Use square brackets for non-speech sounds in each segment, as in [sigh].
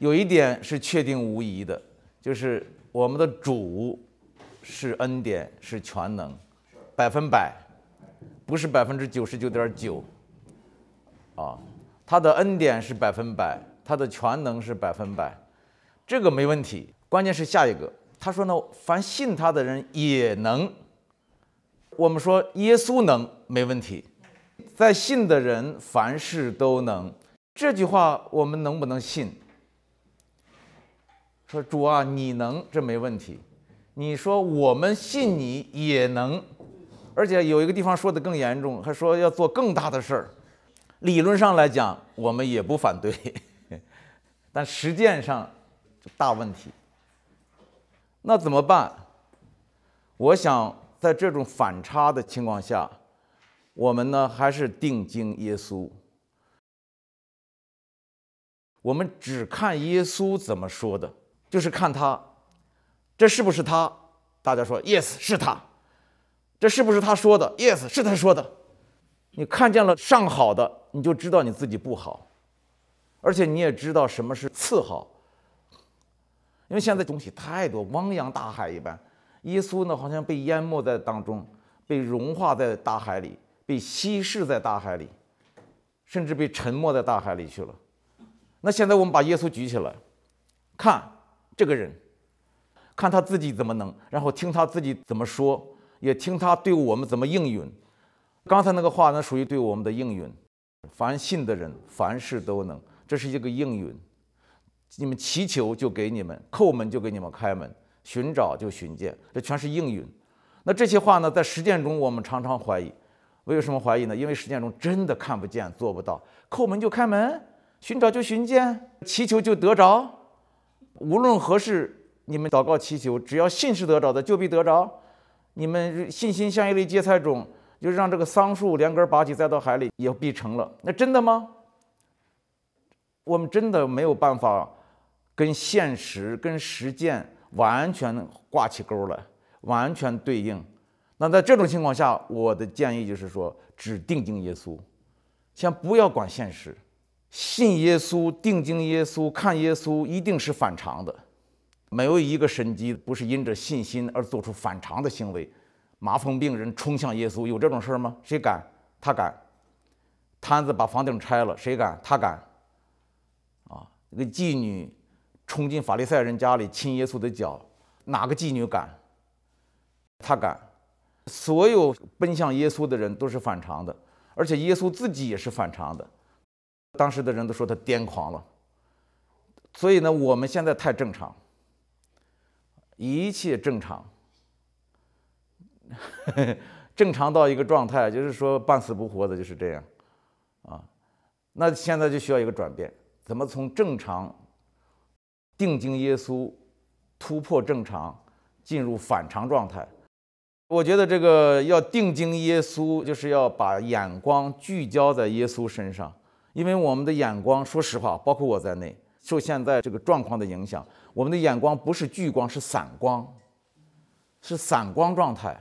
有一点是确定无疑的，就是我们的主是恩典，是全能，百分百，不是百分之九十九点九啊。他的恩典是百分百，他的全能是百分百，这个没问题。关键是下一个，他说呢，凡信他的人也能。我们说耶稣能没问题，在信的人凡事都能。这句话我们能不能信？说主啊，你能这没问题，你说我们信你也能，而且有一个地方说的更严重，还说要做更大的事儿，理论上来讲我们也不反对，[laughs] 但实践上大问题，那怎么办？我想在这种反差的情况下，我们呢还是定睛耶稣，我们只看耶稣怎么说的。就是看他，这是不是他？大家说 yes，是他。这是不是他说的？yes，是他说的。你看见了上好的，你就知道你自己不好，而且你也知道什么是次好。因为现在东西太多，汪洋大海一般。耶稣呢，好像被淹没在当中，被融化在大海里，被稀释在大海里，甚至被沉没在大海里去了。那现在我们把耶稣举起来，看。这个人，看他自己怎么能，然后听他自己怎么说，也听他对我们怎么应允。刚才那个话，呢，属于对我们的应允。凡信的人，凡事都能，这是一个应允。你们祈求就给你们，叩门就给你们开门，寻找就寻见，这全是应允。那这些话呢，在实践中我们常常怀疑，为什么怀疑呢？因为实践中真的看不见，做不到。叩门就开门，寻找就寻见，祈求就得着。无论何事，你们祷告祈求，只要信是得着的，就必得着。你们信心像一粒芥菜种，就让这个桑树连根拔起栽到海里，也必成了。那真的吗？我们真的没有办法跟现实、跟实践完全挂起钩来，完全对应。那在这种情况下，我的建议就是说，只定睛耶稣，先不要管现实。信耶稣、定睛耶稣、看耶稣，一定是反常的。没有一个神机不是因着信心而做出反常的行为。麻风病人冲向耶稣，有这种事儿吗？谁敢？他敢。摊子把房顶拆了，谁敢？他敢。啊，一个妓女冲进法利赛人家里亲耶稣的脚，哪个妓女敢？他敢。所有奔向耶稣的人都是反常的，而且耶稣自己也是反常的。当时的人都说他癫狂了，所以呢，我们现在太正常，一切正常，[laughs] 正常到一个状态，就是说半死不活的，就是这样，啊，那现在就需要一个转变，怎么从正常，定睛耶稣，突破正常，进入反常状态？我觉得这个要定睛耶稣，就是要把眼光聚焦在耶稣身上。因为我们的眼光，说实话，包括我在内，受现在这个状况的影响，我们的眼光不是聚光，是散光，是散光状态，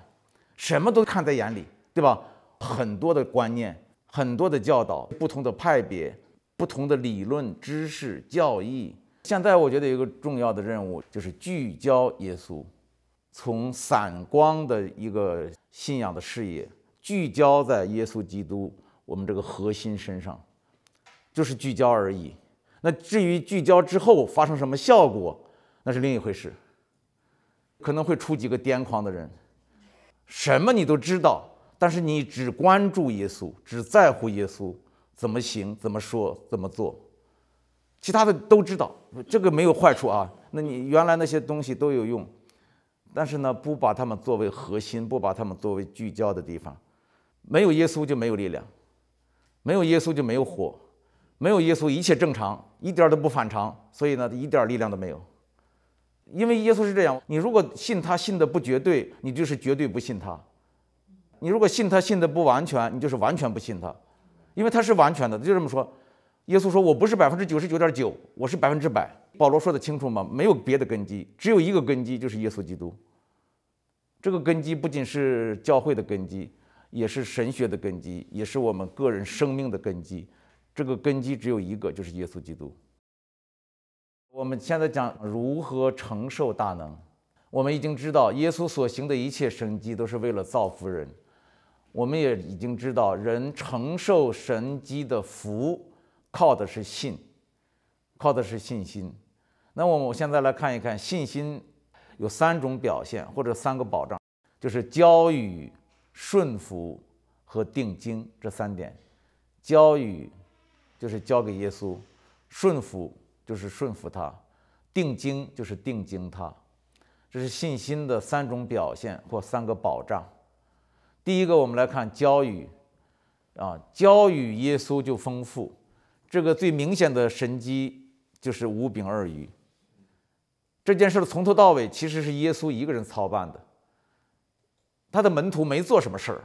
什么都看在眼里，对吧？很多的观念，很多的教导，不同的派别，不同的理论、知识、教义。现在我觉得有一个重要的任务，就是聚焦耶稣，从散光的一个信仰的视野，聚焦在耶稣基督我们这个核心身上。就是聚焦而已。那至于聚焦之后发生什么效果，那是另一回事。可能会出几个癫狂的人，什么你都知道，但是你只关注耶稣，只在乎耶稣怎么行、怎么说、怎么做，其他的都知道，这个没有坏处啊。那你原来那些东西都有用，但是呢，不把它们作为核心，不把它们作为聚焦的地方，没有耶稣就没有力量，没有耶稣就没有火。没有耶稣，一切正常，一点都不反常，所以呢，一点力量都没有。因为耶稣是这样，你如果信他信的不绝对，你就是绝对不信他；你如果信他信的不完全，你就是完全不信他。因为他是完全的，就这么说。耶稣说：“我不是百分之九十九点九，我是百分之百。”保罗说得清楚吗？没有别的根基，只有一个根基，就是耶稣基督。这个根基不仅是教会的根基，也是神学的根基，也是我们个人生命的根基。这个根基只有一个，就是耶稣基督。我们现在讲如何承受大能，我们已经知道耶稣所行的一切神迹都是为了造福人，我们也已经知道人承受神迹的福靠的是信，靠的是信心。那我们现在来看一看，信心有三种表现或者三个保障，就是交与顺服和定睛这三点。交与就是交给耶稣，顺服就是顺服他，定睛就是定睛他，这是信心的三种表现或三个保障。第一个，我们来看交予啊，交予耶稣就丰富。这个最明显的神机就是五饼二鱼。这件事从头到尾其实是耶稣一个人操办的，他的门徒没做什么事儿，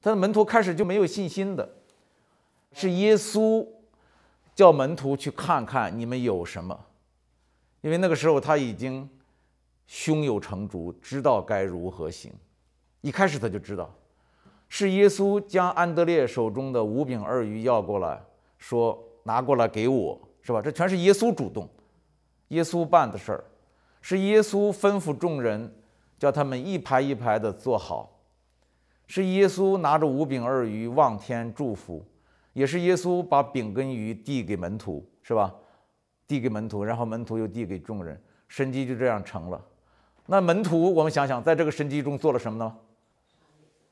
他的门徒开始就没有信心的。是耶稣叫门徒去看看你们有什么，因为那个时候他已经胸有成竹，知道该如何行。一开始他就知道，是耶稣将安德烈手中的五饼二鱼要过来，说拿过来给我，是吧？这全是耶稣主动、耶稣办的事儿。是耶稣吩咐众人叫他们一排一排的坐好，是耶稣拿着五饼二鱼望天祝福。也是耶稣把饼跟鱼递给门徒，是吧？递给门徒，然后门徒又递给众人，神迹就这样成了。那门徒，我们想想，在这个神迹中做了什么呢？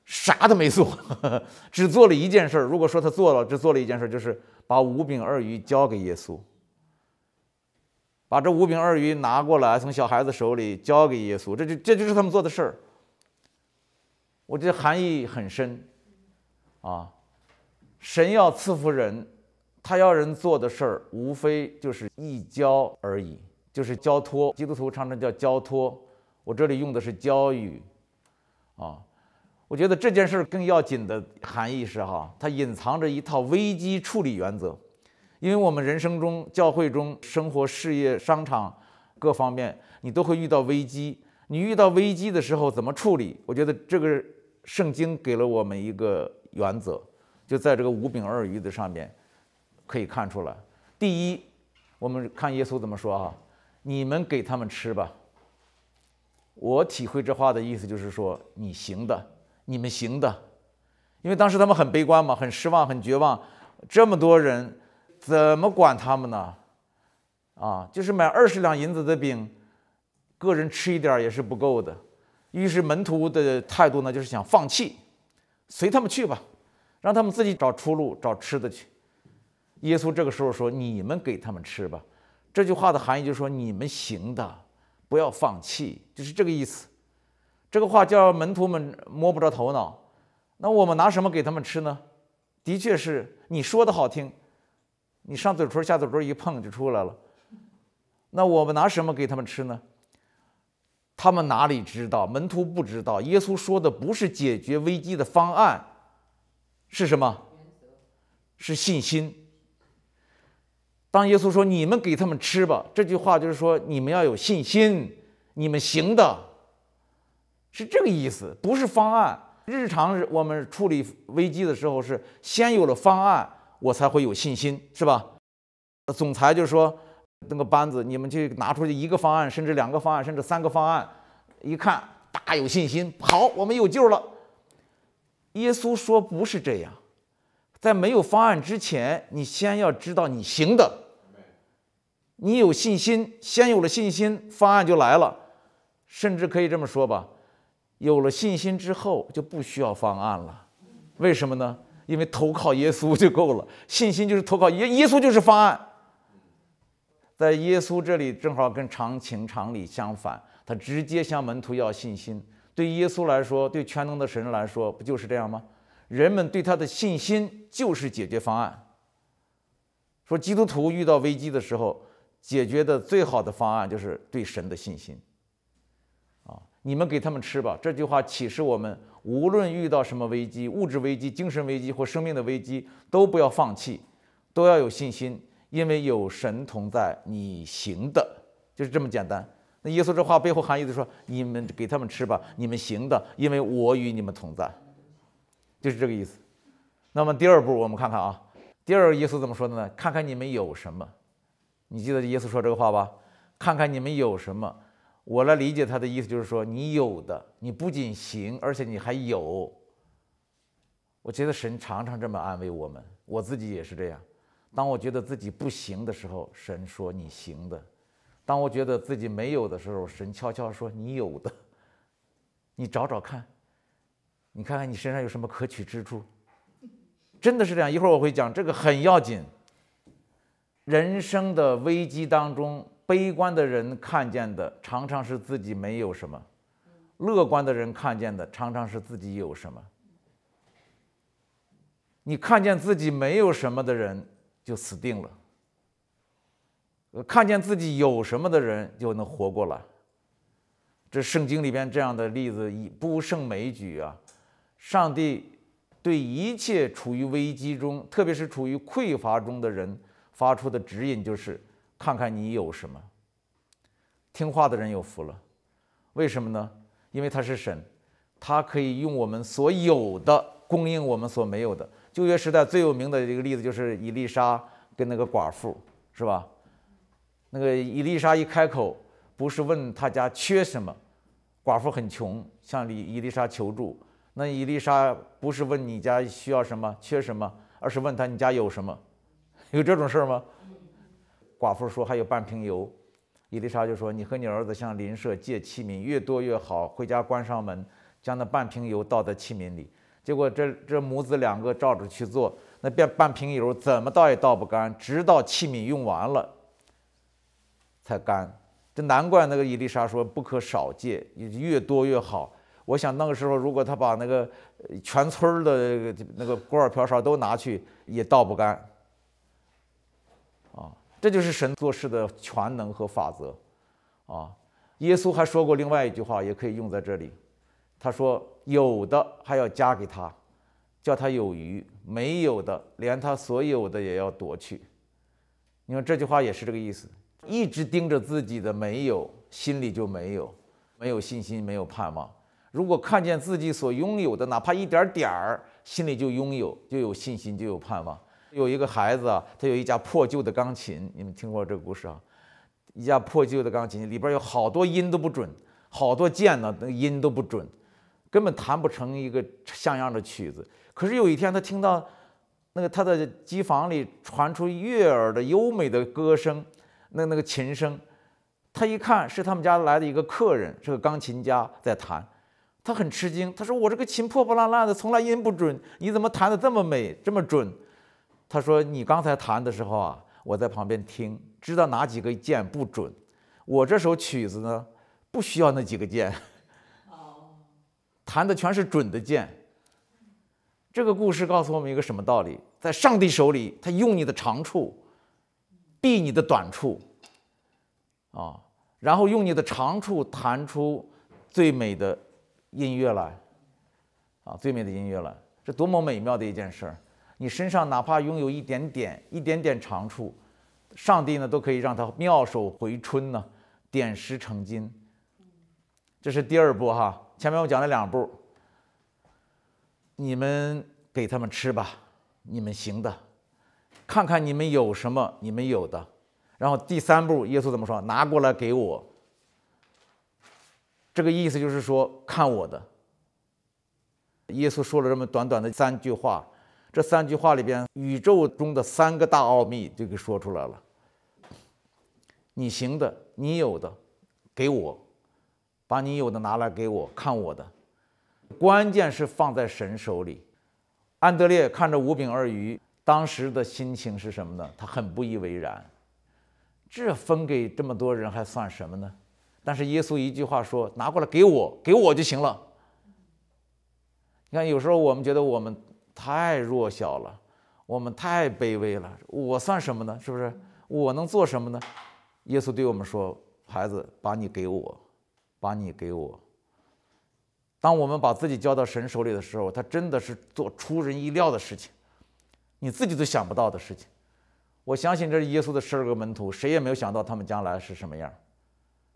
啥都没做，只做了一件事。如果说他做了，只做了一件事，就是把五饼二鱼交给耶稣，把这五饼二鱼拿过来，从小孩子手里交给耶稣，这就这就是他们做的事儿。我觉得含义很深，啊。神要赐福人，他要人做的事儿，无非就是一交而已，就是交托。基督徒常常叫交托，我这里用的是教育啊。我觉得这件事更要紧的含义是，哈，它隐藏着一套危机处理原则。因为我们人生中、教会中、生活、事业、商场各方面，你都会遇到危机。你遇到危机的时候怎么处理？我觉得这个圣经给了我们一个原则。就在这个五饼二鱼的上面，可以看出来。第一，我们看耶稣怎么说啊？你们给他们吃吧。我体会这话的意思就是说，你行的，你们行的。因为当时他们很悲观嘛，很失望，很绝望。这么多人，怎么管他们呢？啊，就是买二十两银子的饼，个人吃一点也是不够的。于是门徒的态度呢，就是想放弃，随他们去吧。让他们自己找出路，找吃的去。耶稣这个时候说：“你们给他们吃吧。”这句话的含义就是说：“你们行的，不要放弃。”就是这个意思。这个话叫门徒们摸不着头脑。那我们拿什么给他们吃呢？的确是你说的好听，你上嘴唇下嘴唇一碰就出来了。那我们拿什么给他们吃呢？他们哪里知道？门徒不知道。耶稣说的不是解决危机的方案。是什么？是信心。当耶稣说“你们给他们吃吧”这句话，就是说你们要有信心，你们行的，是这个意思，不是方案。日常我们处理危机的时候，是先有了方案，我才会有信心，是吧？总裁就说那个班子，你们去拿出去一个方案，甚至两个方案，甚至三个方案，一看大有信心，好，我们有救了。耶稣说：“不是这样，在没有方案之前，你先要知道你行的，你有信心，先有了信心，方案就来了。甚至可以这么说吧，有了信心之后就不需要方案了。为什么呢？因为投靠耶稣就够了。信心就是投靠耶，耶稣就是方案。在耶稣这里，正好跟常情常理相反，他直接向门徒要信心。”对耶稣来说，对全能的神来说，不就是这样吗？人们对他的信心就是解决方案。说基督徒遇到危机的时候，解决的最好的方案就是对神的信心。啊，你们给他们吃吧。这句话启示我们，无论遇到什么危机，物质危机、精神危机或生命的危机，都不要放弃，都要有信心，因为有神同在，你行的，就是这么简单。那耶稣这话背后含义就说你们给他们吃吧，你们行的，因为我与你们同在，就是这个意思。那么第二步，我们看看啊，第二个耶稣怎么说的呢？看看你们有什么，你记得耶稣说这个话吧？看看你们有什么，我来理解他的意思就是说你有的，你不仅行，而且你还有。我觉得神常常这么安慰我们，我自己也是这样。当我觉得自己不行的时候，神说你行的。当我觉得自己没有的时候，神悄悄说：“你有的，你找找看，你看看你身上有什么可取之处。”真的是这样。一会儿我会讲这个很要紧。人生的危机当中，悲观的人看见的常常是自己没有什么，乐观的人看见的常常是自己有什么。你看见自己没有什么的人，就死定了。看见自己有什么的人就能活过来。这圣经里边这样的例子不胜枚举啊！上帝对一切处于危机中，特别是处于匮乏中的人发出的指引就是：看看你有什么。听话的人有福了，为什么呢？因为他是神，他可以用我们所有的供应我们所没有的。旧约时代最有名的一个例子就是以丽莎跟那个寡妇，是吧？那个伊丽莎一开口，不是问他家缺什么，寡妇很穷，向伊伊丽莎求助。那伊丽莎不是问你家需要什么、缺什么，而是问他你家有什么？[laughs] 有这种事儿吗？寡妇说还有半瓶油，伊丽莎就说你和你儿子向邻舍借器皿，越多越好。回家关上门，将那半瓶油倒在器皿里。结果这这母子两个照着去做，那半半瓶油怎么倒也倒不干，直到器皿用完了。才干，这难怪那个伊丽莎说不可少戒，越多越好。我想那个时候，如果他把那个全村的那个锅碗瓢勺都拿去，也倒不干。啊，这就是神做事的全能和法则。啊，耶稣还说过另外一句话，也可以用在这里。他说：“有的还要加给他，叫他有余；没有的，连他所有的也要夺去。”你看这句话也是这个意思。一直盯着自己的没有，心里就没有，没有信心，没有盼望。如果看见自己所拥有的，哪怕一点点儿，心里就拥有，就有信心，就有盼望。有一个孩子啊，他有一架破旧的钢琴，你们听过这个故事啊？一架破旧的钢琴里边有好多音都不准，好多键呢，那音都不准，根本弹不成一个像样的曲子。可是有一天，他听到那个他的机房里传出悦耳的优美的歌声。那那个琴声，他一看是他们家来的一个客人，是个钢琴家在弹，他很吃惊，他说：“我这个琴破破烂烂的，从来音不准，你怎么弹的这么美，这么准？”他说：“你刚才弹的时候啊，我在旁边听，知道哪几个键不准。我这首曲子呢，不需要那几个键，哦，弹的全是准的键。这个故事告诉我们一个什么道理？在上帝手里，他用你的长处。”避你的短处，啊，然后用你的长处弹出最美的音乐来，啊，最美的音乐来，这多么美妙的一件事儿！你身上哪怕拥有一点点、一点点长处，上帝呢都可以让它妙手回春呢，点石成金。这是第二步哈，前面我讲了两步，你们给他们吃吧，你们行的。看看你们有什么，你们有的，然后第三步，耶稣怎么说？拿过来给我。这个意思就是说，看我的。耶稣说了这么短短的三句话，这三句话里边，宇宙中的三个大奥秘就给说出来了。你行的，你有的，给我，把你有的拿来给我看我的。关键是放在神手里。安德烈看着五饼二鱼。当时的心情是什么呢？他很不以为然，这分给这么多人还算什么呢？但是耶稣一句话说：“拿过来给我，给我就行了。”你看，有时候我们觉得我们太弱小了，我们太卑微了，我算什么呢？是不是？我能做什么呢？耶稣对我们说：“孩子，把你给我，把你给我。”当我们把自己交到神手里的时候，他真的是做出人意料的事情。你自己都想不到的事情，我相信这是耶稣的十二个门徒，谁也没有想到他们将来是什么样。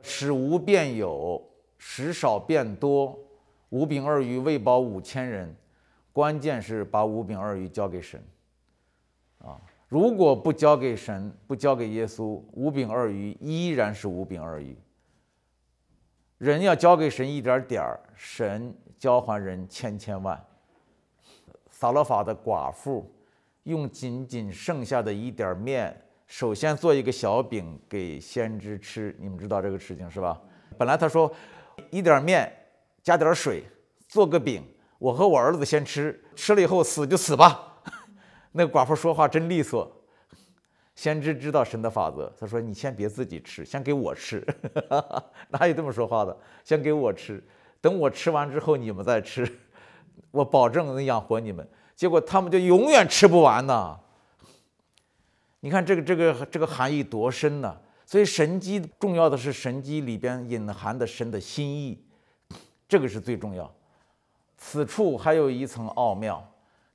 使无变有，使少变多，五饼二鱼喂饱五千人，关键是把五饼二鱼交给神啊！如果不交给神，不交给耶稣，五饼二鱼依然是五饼二鱼。人要交给神一点点儿，神交还人千千万。撒勒法的寡妇。用仅仅剩下的一点面，首先做一个小饼给先知吃。你们知道这个事情是吧？本来他说，一点面加点水做个饼，我和我儿子先吃，吃了以后死就死吧。[laughs] 那个寡妇说话真利索。先知知道神的法则，他说你先别自己吃，先给我吃。[laughs] 哪有这么说话的？先给我吃，等我吃完之后你们再吃，我保证能养活你们。结果他们就永远吃不完呢。你看这个这个这个含义多深呢？所以神机重要的是神机里边隐含的神的心意，这个是最重要。此处还有一层奥妙，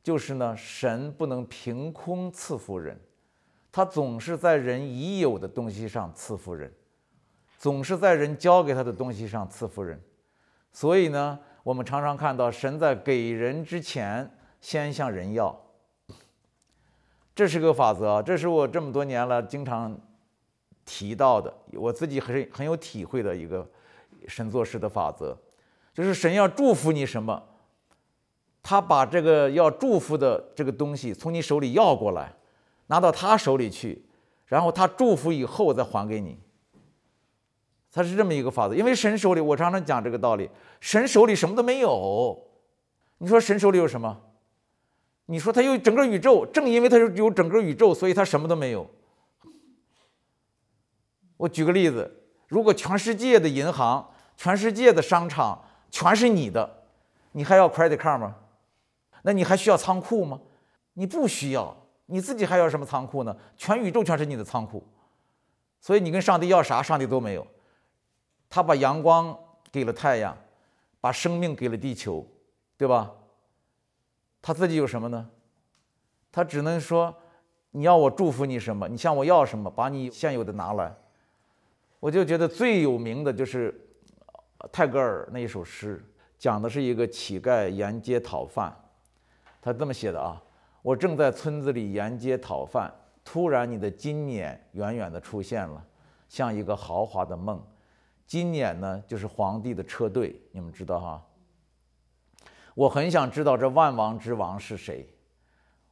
就是呢，神不能凭空赐福人，他总是在人已有的东西上赐福人，总是在人交给他的东西上赐福人。所以呢，我们常常看到神在给人之前。先向人要，这是个法则，这是我这么多年了经常提到的，我自己很很有体会的一个神做事的法则，就是神要祝福你什么，他把这个要祝福的这个东西从你手里要过来，拿到他手里去，然后他祝福以后再还给你，他是这么一个法则。因为神手里，我常常讲这个道理，神手里什么都没有，你说神手里有什么？你说它有整个宇宙，正因为它有整个宇宙，所以它什么都没有。我举个例子，如果全世界的银行、全世界的商场全是你的，你还要 credit card 吗？那你还需要仓库吗？你不需要，你自己还要什么仓库呢？全宇宙全是你的仓库，所以你跟上帝要啥，上帝都没有。他把阳光给了太阳，把生命给了地球，对吧？他自己有什么呢？他只能说，你要我祝福你什么？你向我要什么？把你现有的拿来。我就觉得最有名的就是泰戈尔那一首诗，讲的是一个乞丐沿街讨饭。他这么写的啊：我正在村子里沿街讨饭，突然你的金辇远远的出现了，像一个豪华的梦。金辇呢，就是皇帝的车队，你们知道哈。我很想知道这万王之王是谁，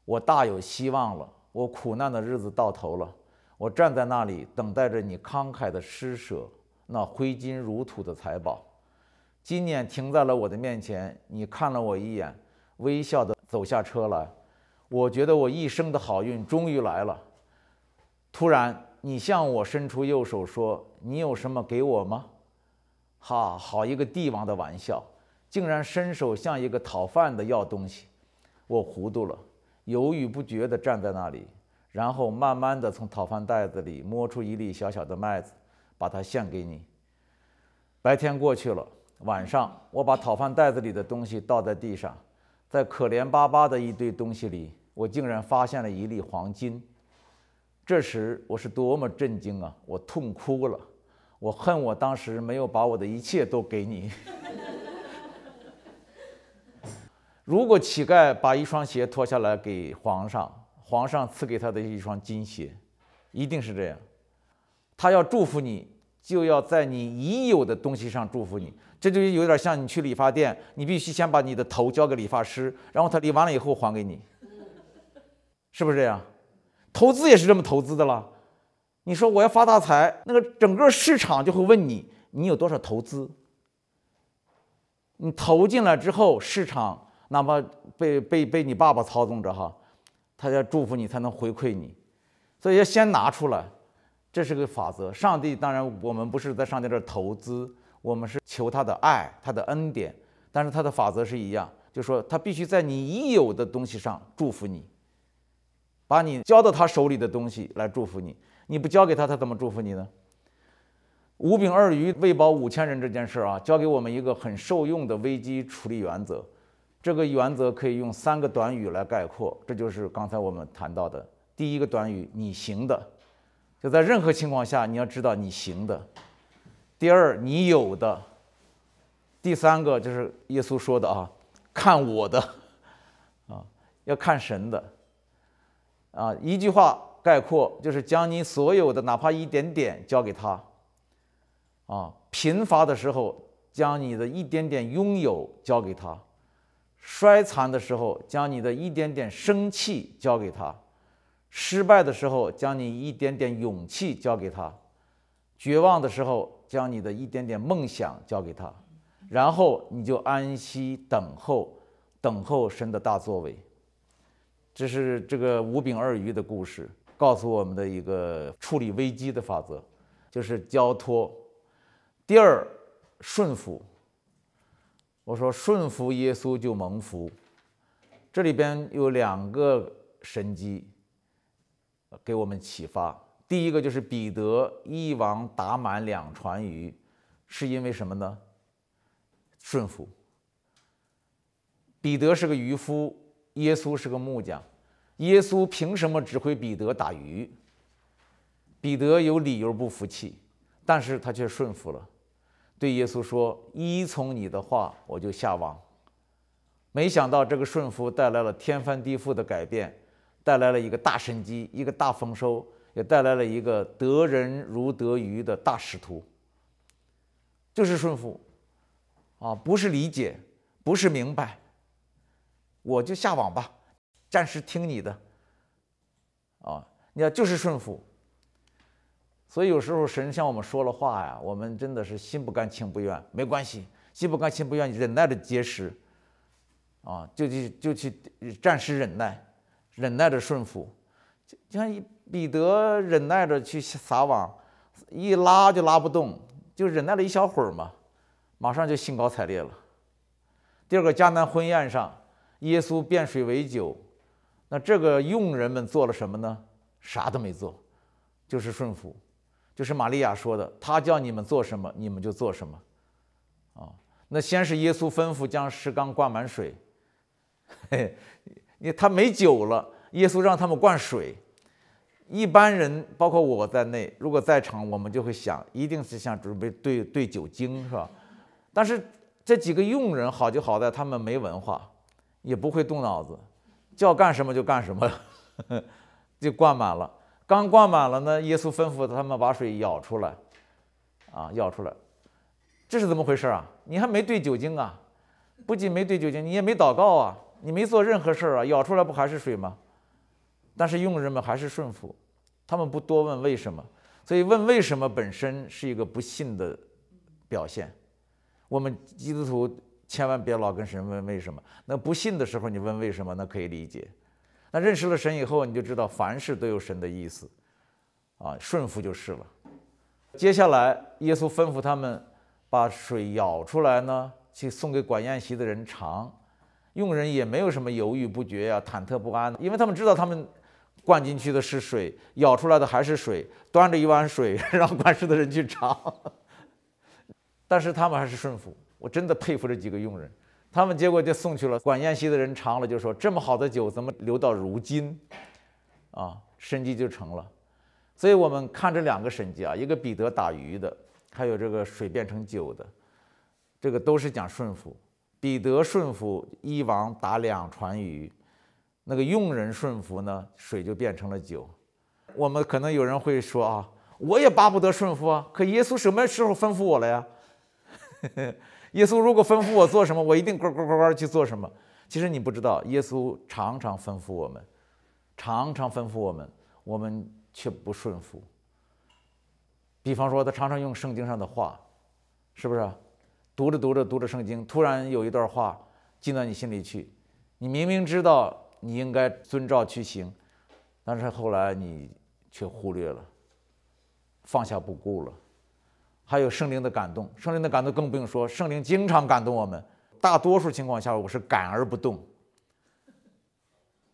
我大有希望了，我苦难的日子到头了。我站在那里，等待着你慷慨的施舍，那挥金如土的财宝。今年停在了我的面前，你看了我一眼，微笑的走下车来。我觉得我一生的好运终于来了。突然，你向我伸出右手，说：“你有什么给我吗？”哈，好一个帝王的玩笑。竟然伸手向一个讨饭的要东西，我糊涂了，犹豫不决地站在那里，然后慢慢地从讨饭袋子里摸出一粒小小的麦子，把它献给你。白天过去了，晚上我把讨饭袋子里的东西倒在地上，在可怜巴巴的一堆东西里，我竟然发现了一粒黄金。这时我是多么震惊啊！我痛哭了，我恨我当时没有把我的一切都给你。如果乞丐把一双鞋脱下来给皇上，皇上赐给他的一双金鞋，一定是这样。他要祝福你，就要在你已有的东西上祝福你。这就有点像你去理发店，你必须先把你的头交给理发师，然后他理完了以后还给你，是不是这样？投资也是这么投资的了。你说我要发大财，那个整个市场就会问你，你有多少投资？你投进来之后，市场。哪怕被被被你爸爸操纵着哈，他要祝福你才能回馈你，所以要先拿出来，这是个法则。上帝当然我们不是在上帝这投资，我们是求他的爱，他的恩典。但是他的法则是一样，就说他必须在你已有的东西上祝福你，把你交到他手里的东西来祝福你。你不交给他，他怎么祝福你呢？五饼二鱼喂饱五千人这件事啊，教给我们一个很受用的危机处理原则。这个原则可以用三个短语来概括，这就是刚才我们谈到的第一个短语：你行的，就在任何情况下你要知道你行的；第二，你有的；第三个就是耶稣说的啊，看我的，啊，要看神的，啊，一句话概括就是将你所有的，哪怕一点点，交给他，啊，贫乏的时候将你的一点点拥有交给他。衰残的时候，将你的一点点生气交给他；失败的时候，将你一点点勇气交给他；绝望的时候，将你的一点点梦想交给他。然后你就安息等候，等候神的大作为。这是这个五饼二鱼的故事告诉我们的一个处理危机的法则，就是交托。第二，顺服。我说顺服耶稣就蒙福，这里边有两个神机给我们启发。第一个就是彼得一网打满两船鱼，是因为什么呢？顺服。彼得是个渔夫，耶稣是个木匠，耶稣凭什么指挥彼得打鱼？彼得有理由不服气，但是他却顺服了。对耶稣说：“依从你的话，我就下网。”没想到这个顺服带来了天翻地覆的改变，带来了一个大生机、一个大丰收，也带来了一个得人如得鱼的大使徒。就是顺服，啊，不是理解，不是明白，我就下网吧，暂时听你的。啊，你看，就是顺服。所以有时候神向我们说了话呀，我们真的是心不甘情不愿。没关系，心不甘情不愿，忍耐着结实，啊，就去就去暂时忍耐，忍耐着顺服。就像看彼得忍耐着去撒网，一拉就拉不动，就忍耐了一小会儿嘛，马上就兴高采烈了。第二个迦南婚宴上，耶稣变水为酒，那这个佣人们做了什么呢？啥都没做，就是顺服。就是玛利亚说的，他叫你们做什么，你们就做什么。哦，那先是耶稣吩咐将石缸灌满水，你他没酒了，耶稣让他们灌水。一般人，包括我在内，如果在场，我们就会想，一定是想准备兑兑酒精，是吧？但是这几个佣人好就好在他们没文化，也不会动脑子，叫干什么就干什么，[laughs] 就灌满了。刚灌满了呢，耶稣吩咐他们把水舀出来，啊，舀出来，这是怎么回事啊？你还没兑酒精啊？不仅没兑酒精，你也没祷告啊，你没做任何事儿啊，舀出来不还是水吗？但是佣人们还是顺服，他们不多问为什么，所以问为什么本身是一个不信的表现。我们基督徒千万别老跟神问为什么，那不信的时候你问为什么，那可以理解。那认识了神以后，你就知道凡事都有神的意思，啊，顺服就是了。接下来，耶稣吩咐他们把水舀出来呢，去送给管宴席的人尝。佣人也没有什么犹豫不决呀、忐忑不安，因为他们知道他们灌进去的是水，舀出来的还是水，端着一碗水 [laughs] 让管事的人去尝。[laughs] 但是他们还是顺服，我真的佩服这几个佣人。他们结果就送去了。管宴席的人尝了就说：“这么好的酒怎么留到如今？”啊，神迹就成了。所以我们看这两个神迹啊，一个彼得打鱼的，还有这个水变成酒的，这个都是讲顺服。彼得顺服，一网打两船鱼；那个用人顺服呢，水就变成了酒。我们可能有人会说啊，我也巴不得顺服啊，可耶稣什么时候吩咐我了呀？耶稣如果吩咐我做什么，我一定乖乖乖乖去做什么。其实你不知道，耶稣常常吩咐我们，常常吩咐我们，我们却不顺服。比方说，他常常用圣经上的话，是不是？读着读着读着圣经，突然有一段话进到你心里去，你明明知道你应该遵照去行，但是后来你却忽略了，放下不顾了。还有圣灵的感动，圣灵的感动更不用说。圣灵经常感动我们，大多数情况下我是感而不动，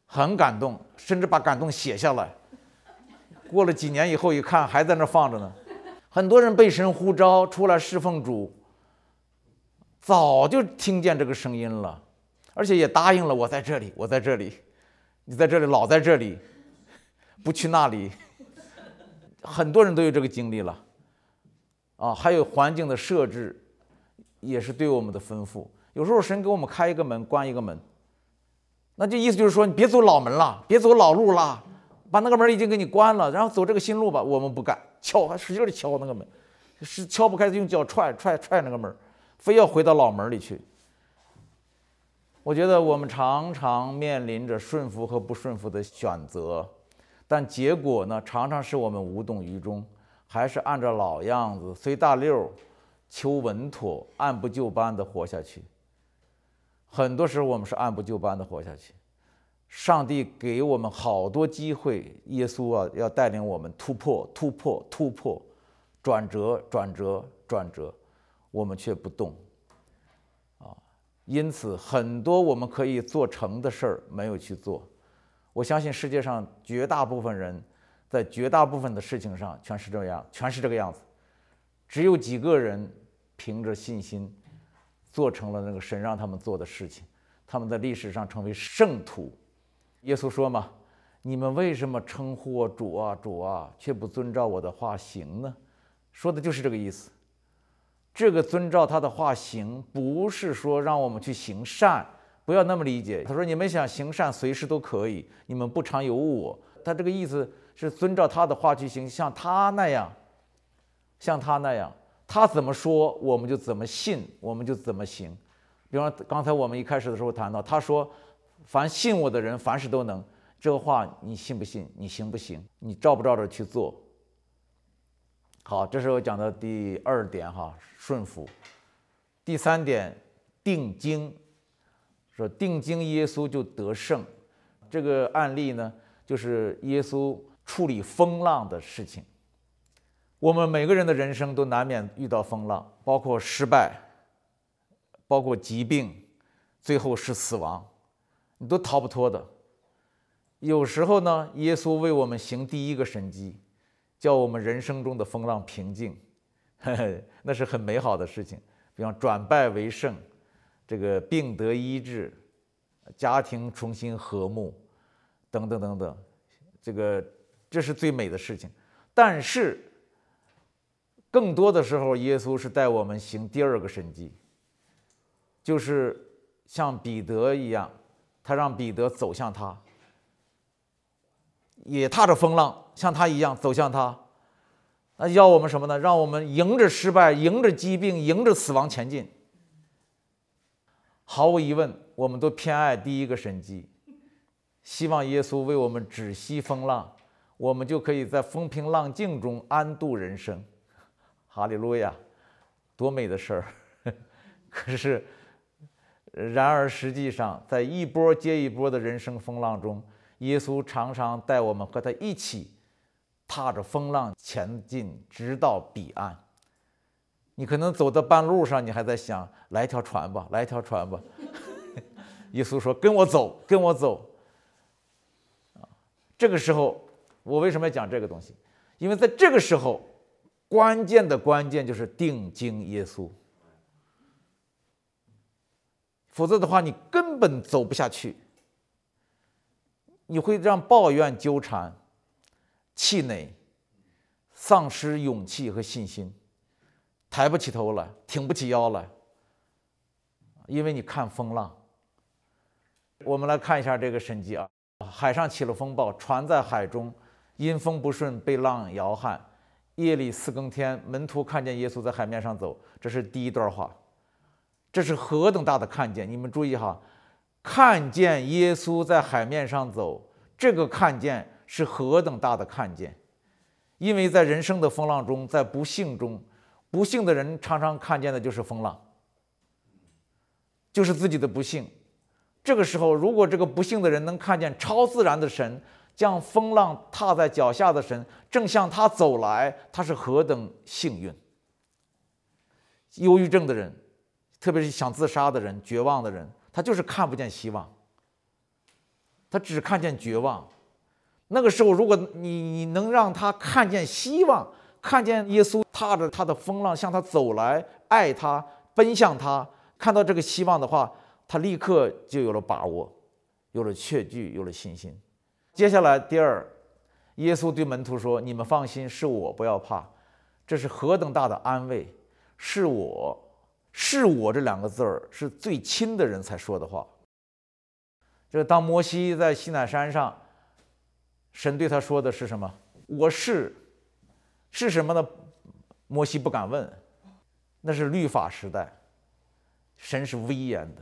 很感动，甚至把感动写下来。过了几年以后，一看还在那放着呢。很多人被神呼召出来侍奉主，早就听见这个声音了，而且也答应了。我在这里，我在这里，你在这里，老在这里，不去那里。很多人都有这个经历了。啊，还有环境的设置，也是对我们的吩咐。有时候神给我们开一个门，关一个门，那就意思就是说，你别走老门了，别走老路了，把那个门已经给你关了，然后走这个新路吧。我们不干，敲，还使劲的敲那个门，是敲不开，用脚踹、踹、踹那个门，非要回到老门里去。我觉得我们常常面临着顺服和不顺服的选择，但结果呢，常常是我们无动于衷。还是按照老样子随大溜，求稳妥，按部就班的活下去。很多时候我们是按部就班的活下去。上帝给我们好多机会，耶稣啊要带领我们突破、突破、突破，转折、转折、转折，我们却不动。啊，因此很多我们可以做成的事儿没有去做。我相信世界上绝大部分人。在绝大部分的事情上，全是这样，全是这个样子。只有几个人凭着信心做成了那个神让他们做的事情，他们在历史上成为圣徒。耶稣说嘛：“你们为什么称呼我主啊主啊，却不遵照我的话行呢？”说的就是这个意思。这个遵照他的话行，不是说让我们去行善，不要那么理解。他说：“你们想行善，随时都可以，你们不常有我。”他这个意思。是遵照他的话去行，像他那样，像他那样，他怎么说我们就怎么信，我们就怎么行。比方刚才我们一开始的时候谈到，他说：“凡信我的人，凡事都能。”这个话你信不信？你行不行？你照不照着去做？好，这是我讲的第二点哈，顺服。第三点，定睛，说定睛耶稣就得胜。这个案例呢，就是耶稣。处理风浪的事情，我们每个人的人生都难免遇到风浪，包括失败，包括疾病，最后是死亡，你都逃不脱的。有时候呢，耶稣为我们行第一个神迹，叫我们人生中的风浪平静，[laughs] 那是很美好的事情，比方转败为胜，这个病得医治，家庭重新和睦，等等等等，这个。这是最美的事情，但是更多的时候，耶稣是带我们行第二个神迹，就是像彼得一样，他让彼得走向他，也踏着风浪，像他一样走向他。那要我们什么呢？让我们迎着失败，迎着疾病，迎着死亡前进。毫无疑问，我们都偏爱第一个神迹，希望耶稣为我们止息风浪。我们就可以在风平浪静中安度人生，哈利路亚，多美的事儿！[laughs] 可是，然而实际上，在一波接一波的人生风浪中，耶稣常常带我们和他一起踏着风浪前进，直到彼岸。你可能走到半路上，你还在想：“来条船吧，来条船吧。[laughs] ”耶稣说：“跟我走，跟我走。”这个时候。我为什么要讲这个东西？因为在这个时候，关键的关键就是定睛耶稣，否则的话，你根本走不下去，你会让抱怨纠缠、气馁、丧失勇气和信心，抬不起头来，挺不起腰来，因为你看风浪。我们来看一下这个神迹啊，海上起了风暴，船在海中。阴风不顺，被浪摇撼。夜里四更天，门徒看见耶稣在海面上走。这是第一段话，这是何等大的看见！你们注意哈，看见耶稣在海面上走，这个看见是何等大的看见！因为在人生的风浪中，在不幸中，不幸的人常常看见的就是风浪，就是自己的不幸。这个时候，如果这个不幸的人能看见超自然的神，将风浪踏在脚下的神正向他走来，他是何等幸运！忧郁症的人，特别是想自杀的人、绝望的人，他就是看不见希望，他只看见绝望。那个时候，如果你你能让他看见希望，看见耶稣踏着他的风浪向他走来，爱他，奔向他，看到这个希望的话，他立刻就有了把握，有了确据，有了信心。接下来，第二，耶稣对门徒说：“你们放心，是我，不要怕。”这是何等大的安慰！“是我，是我”这两个字儿是最亲的人才说的话。这当摩西在西奈山上，神对他说的是什么？“我是，是什么呢？”摩西不敢问，那是律法时代，神是威严的。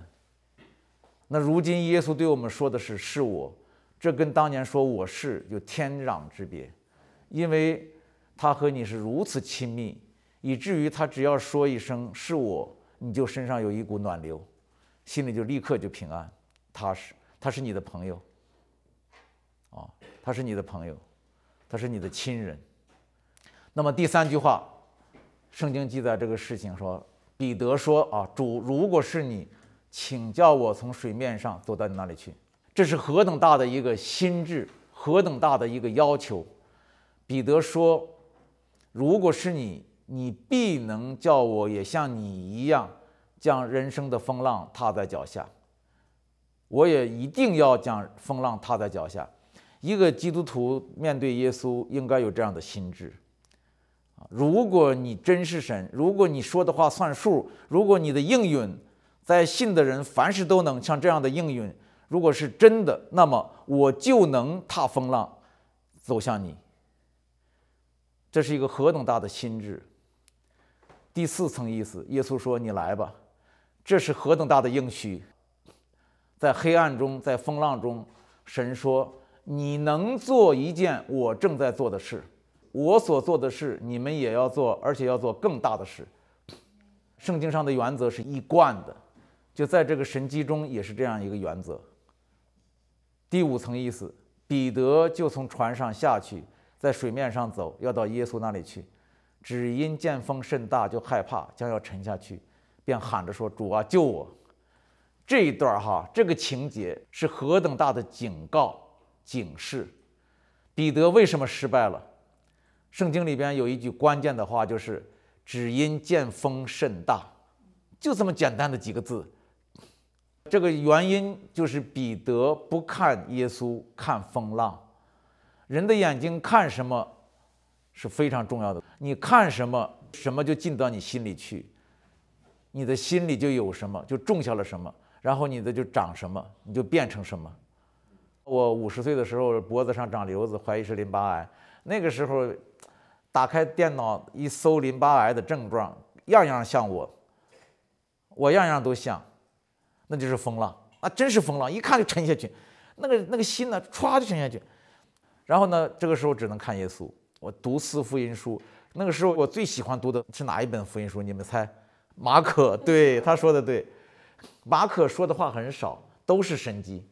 那如今耶稣对我们说的是：“是我。”这跟当年说我是有天壤之别，因为他和你是如此亲密，以至于他只要说一声是我，你就身上有一股暖流，心里就立刻就平安踏实。他是你的朋友，啊，他是你的朋友，他是你的亲人。那么第三句话，圣经记载这个事情说，彼得说啊，主，如果是你，请叫我从水面上走到你那里去。这是何等大的一个心智，何等大的一个要求！彼得说：“如果是你，你必能叫我也像你一样，将人生的风浪踏在脚下。我也一定要将风浪踏在脚下。”一个基督徒面对耶稣，应该有这样的心智如果你真是神，如果你说的话算数，如果你的应允，在信的人凡事都能像这样的应允。如果是真的，那么我就能踏风浪走向你。这是一个何等大的心智！第四层意思，耶稣说：“你来吧。”这是何等大的应许！在黑暗中，在风浪中，神说：“你能做一件我正在做的事，我所做的事你们也要做，而且要做更大的事。”圣经上的原则是一贯的，就在这个神机中也是这样一个原则。第五层意思，彼得就从船上下去，在水面上走，要到耶稣那里去，只因见风甚大，就害怕，将要沉下去，便喊着说：“主啊，救我！”这一段哈，这个情节是何等大的警告、警示！彼得为什么失败了？圣经里边有一句关键的话，就是“只因见风甚大”，就这么简单的几个字。这个原因就是彼得不看耶稣，看风浪。人的眼睛看什么是非常重要的。你看什么，什么就进到你心里去，你的心里就有什么，就种下了什么，然后你的就长什么，你就变成什么。我五十岁的时候，脖子上长瘤子，怀疑是淋巴癌。那个时候，打开电脑一搜淋巴癌的症状，样样像我，我样样都像。那就是风浪，那真是风浪，一看就沉下去，那个那个心呢，歘就沉下去。然后呢，这个时候只能看耶稣。我读四福音书，那个时候我最喜欢读的是哪一本福音书？你们猜？马可。对，他说的对，马可说的话很少，都是神迹。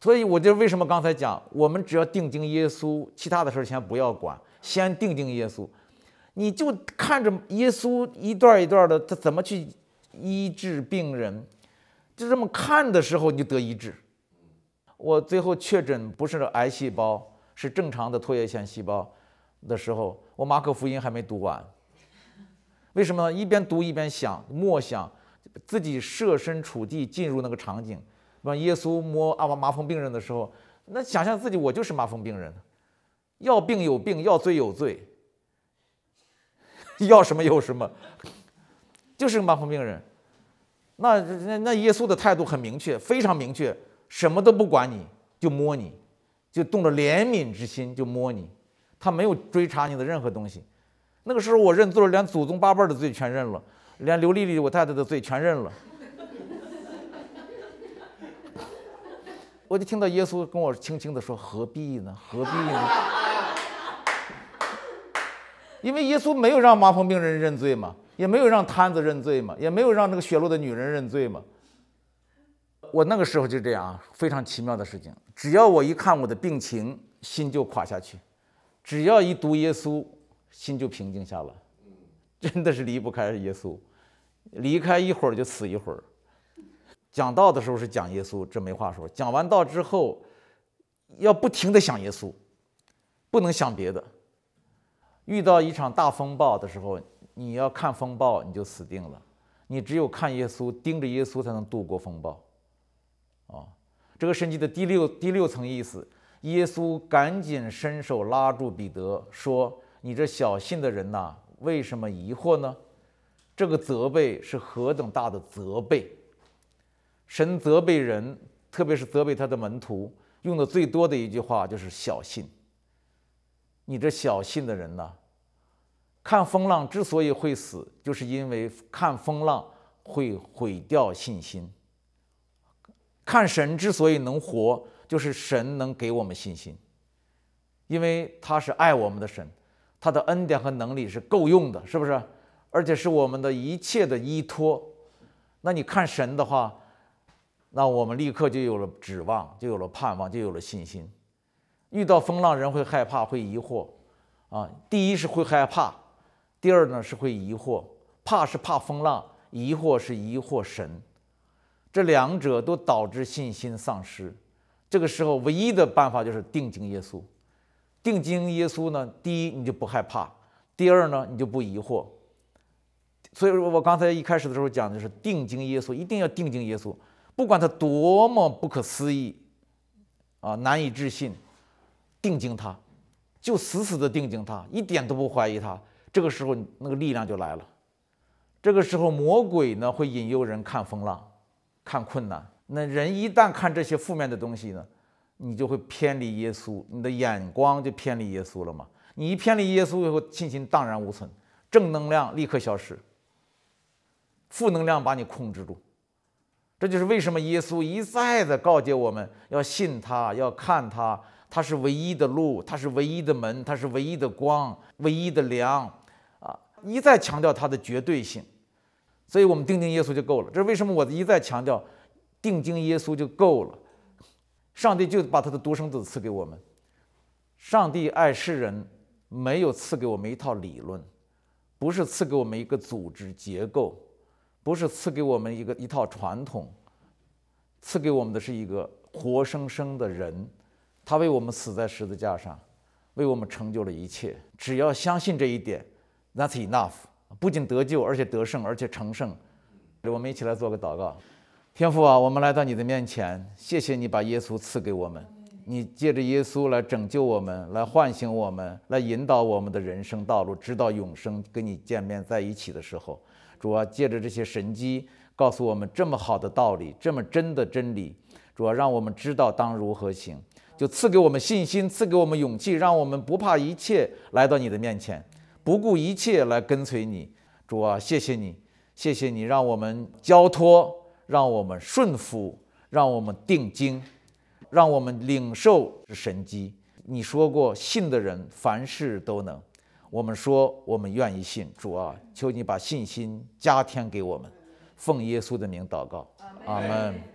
所以我就为什么刚才讲，我们只要定睛耶稣，其他的事先不要管，先定睛耶稣，你就看着耶稣一段一段的，他怎么去。医治病人，就这么看的时候你就得医治。我最后确诊不是癌细胞，是正常的唾液腺细胞的时候，我《马可福音》还没读完。为什么一边读一边想，默想自己设身处地进入那个场景，让耶稣摸阿妈麻风病人的时候，那想象自己我就是麻风病人，要病有病，要罪有罪，要什么有什么。就是个麻风病人，那那那耶稣的态度很明确，非常明确，什么都不管，你就摸你，就动了怜悯之心就摸你，他没有追查你的任何东西。那个时候我认罪了，连祖宗八辈的罪全认了，连刘丽丽我太太的罪全认了。我就听到耶稣跟我轻轻的说：“何必呢？何必呢？” [laughs] 因为耶稣没有让麻风病人认罪嘛。也没有让摊子认罪嘛，也没有让那个血落的女人认罪嘛。我那个时候就这样啊，非常奇妙的事情。只要我一看我的病情，心就垮下去；只要一读耶稣，心就平静下来。[laughs] 真的是离不开耶稣，离开一会儿就死一会儿。讲道的时候是讲耶稣，这没话说。讲完道之后，要不停的想耶稣，不能想别的。遇到一场大风暴的时候。你要看风暴，你就死定了。你只有看耶稣，盯着耶稣才能度过风暴。哦，这个神迹的第六第六层意思，耶稣赶紧伸手拉住彼得，说：“你这小信的人呐，为什么疑惑呢？”这个责备是何等大的责备！神责备人，特别是责备他的门徒，用的最多的一句话就是“小信”。你这小信的人呐！」看风浪之所以会死，就是因为看风浪会毁掉信心。看神之所以能活，就是神能给我们信心，因为他是爱我们的神，他的恩典和能力是够用的，是不是？而且是我们的一切的依托。那你看神的话，那我们立刻就有了指望，就有了盼望，就有了信心。遇到风浪，人会害怕，会疑惑，啊，第一是会害怕。第二呢是会疑惑，怕是怕风浪，疑惑是疑惑神，这两者都导致信心丧失。这个时候唯一的办法就是定睛耶稣。定睛耶稣呢，第一你就不害怕，第二呢你就不疑惑。所以说我刚才一开始的时候讲的就是定睛耶稣，一定要定睛耶稣，不管他多么不可思议啊，难以置信，定睛他，就死死的定睛他，一点都不怀疑他。这个时候那个力量就来了，这个时候魔鬼呢会引诱人看风浪，看困难。那人一旦看这些负面的东西呢，你就会偏离耶稣，你的眼光就偏离耶稣了嘛。你一偏离耶稣以后，信心荡然无存，正能量立刻消失，负能量把你控制住。这就是为什么耶稣一再的告诫我们要信他，要看他，他是唯一的路，他是唯一的门，他是唯一的光，唯一的粮。一再强调它的绝对性，所以我们定睛耶稣就够了。这是为什么我一再强调，定睛耶稣就够了。上帝就把他的独生子赐给我们。上帝爱世人，没有赐给我们一套理论，不是赐给我们一个组织结构，不是赐给我们一个一套传统，赐给我们的是一个活生生的人，他为我们死在十字架上，为我们成就了一切。只要相信这一点。That's enough。不仅得救，而且得胜，而且成圣。我们一起来做个祷告。天父啊，我们来到你的面前，谢谢你把耶稣赐给我们。你借着耶稣来拯救我们，来唤醒我们，来引导我们的人生道路，直到永生跟你见面在一起的时候。主啊，借着这些神机，告诉我们这么好的道理，这么真的真理。主啊，让我们知道当如何行，就赐给我们信心，赐给我们勇气，让我们不怕一切，来到你的面前。不顾一切来跟随你，主啊，谢谢你，谢谢你让我们交托，让我们顺服，让我们定睛，让我们领受神机。你说过，信的人凡事都能。我们说，我们愿意信。主啊，求你把信心加添给我们，奉耶稣的名祷告，阿门。